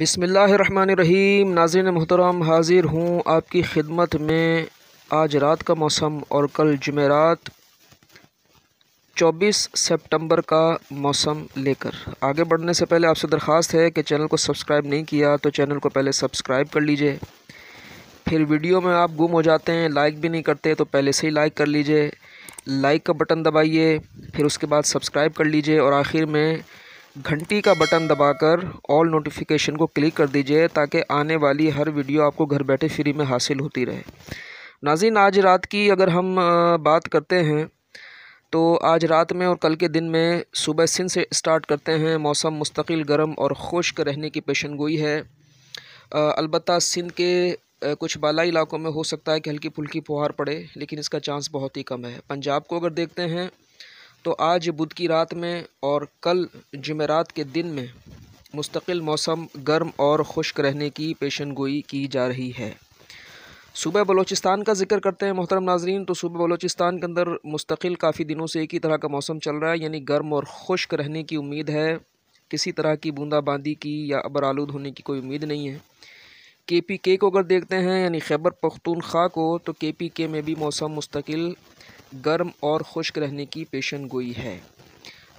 रहीम नाजिन मोहतरम हाजिर हूँ आपकी खिदमत में आज रात का मौसम और कल जमेरात 24 सितंबर का मौसम लेकर आगे बढ़ने से पहले आपसे दरख्वास्त है कि चैनल को सब्सक्राइब नहीं किया तो चैनल को पहले सब्सक्राइब कर लीजिए फिर वीडियो में आप गुम हो जाते हैं लाइक भी नहीं करते तो पहले से ही लाइक कर लीजिए लाइक का बटन दबाइए फिर उसके बाद सब्सक्राइब कर लीजिए और आखिर में घंटी का बटन दबाकर ऑल नोटिफिकेशन को क्लिक कर दीजिए ताकि आने वाली हर वीडियो आपको घर बैठे फ्री में हासिल होती रहे नाजिन आज रात की अगर हम बात करते हैं तो आज रात में और कल के दिन में सुबह सिंध से स्टार्ट करते हैं मौसम मुस्तकिल गर्म और खुश्क रहने की पेशन गोई है अलबत् सिंध के कुछ बाला इलाकों में हो सकता है कि हल्की फुल्की फुहार पड़े लेकिन इसका चांस बहुत ही कम है पंजाब को अगर देखते हैं तो आज बुध की रात में और कल जमेरात के दिन में मुस्तकिल मौसम गर्म और खुश्क रहने की पेशन गोई की जा रही है सूबह बलोचिस्तान का जिक्र करते हैं मोहतरम नाजरीन तो सूबह बलोचिस्तान के अंदर मुस्तकिल काफ़ी दिनों से एक ही तरह का मौसम चल रहा है यानी गर्म और खुश्क रहने की उम्मीद है किसी तरह की बूंदाबांदी की या अबर आलूद होने की कोई उम्मीद नहीं है के पी के को अगर देखते हैं यानी खैबर पख्तूनख्वा को तो के पी के में भी मौसम मुस्तकिल गर्म और खुश्क रहने की पेशन गोई है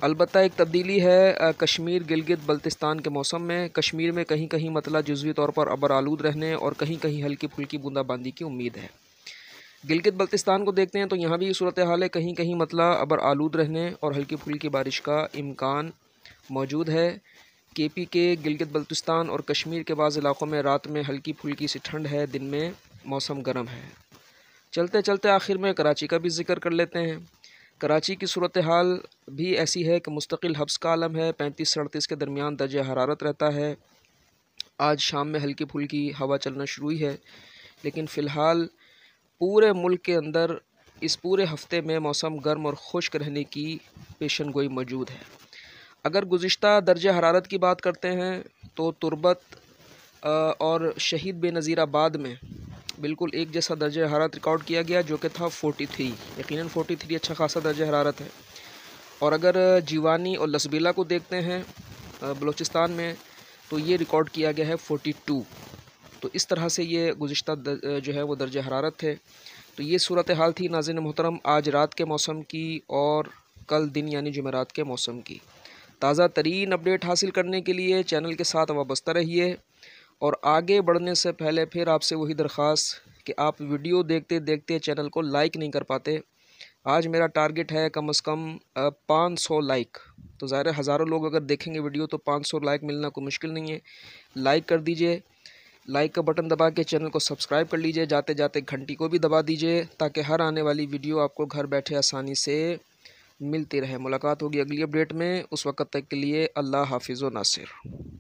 अलबत् एक तब्दीली है कश्मीर गिलगित बल्तिस्तान के मौसम में कश्मीर में कहीं कहीं मतला जजवी तौर पर अबर आलूद रहने और कहीं कहीं हल्की फुल्की बूंदाबांदी की उम्मीद है गिलगित बल्तिस्तान को देखते हैं तो यहाँ भी सूरत हाल है कहीं कहीं मतला अबर आलूद रहने और हल्की फुल्की बारिश का इम्कान मौजूद है के पी के गिलगित बल्तिस्तान और कश्मीर के बाद इलाक़ों में रात में हल्की फुल्की सी ठंड है दिन में मौसम गर्म है चलते चलते आखिर में कराची का भी जिक्र कर लेते हैं कराची की सूरत हाल भी ऐसी है कि मुस्तकिल हब्स का आलम है पैंतीस सड़तीस के दरमियान दर्ज हरारत रहता है आज शाम में हल्की फुल्की हवा चलना शुरू ही है लेकिन फ़िलहाल पूरे मुल्क के अंदर इस पूरे हफ्ते में मौसम गर्म और खुश्क रहने की पेशन गोई मौजूद है अगर गुज्त दर्ज हरारत की बात करते हैं तो तुरबत और शहीद बेनज़ीराबाद में बिल्कुल एक जैसा दर्ज हरारत रिकॉर्ड किया गया जो कि था फ़ोटी थ्री यकीन फोटी थ्री अच्छा खासा दर्ज हरारत है और अगर जीवानी और लसबीला को देखते हैं बलूचिस्तान में तो ये रिकॉर्ड किया गया है फोटी टू तो इस तरह से ये गुज्त जो है वो दर्ज हरारत थे तो ये सूरत हाल थी नाजिन मोहतरम आज रात के मौसम की और कल दिन यानी जमेरात के मौसम की ताज़ा तरीन अपडेट हासिल करने के लिए चैनल के साथ वाबस्ता रहिए और आगे बढ़ने से पहले फिर आपसे वही दरख्वास कि आप वीडियो देखते देखते चैनल को लाइक नहीं कर पाते आज मेरा टारगेट है कम अज़ कम पाँच सौ लाइक तो ज़ाहिर हज़ारों लोग अगर देखेंगे वीडियो तो पाँच सौ लाइक मिलना कोई मुश्किल नहीं है लाइक कर दीजिए लाइक का बटन दबा के चैनल को सब्सक्राइब कर लीजिए जाते जाते घंटी को भी दबा दीजिए ताकि हर आने वाली वीडियो आपको घर बैठे आसानी से मिलती रहे मुलाकात होगी अगली अपडेट में उस वक्त तक के लिए अल्लाह हाफिज़ नासिर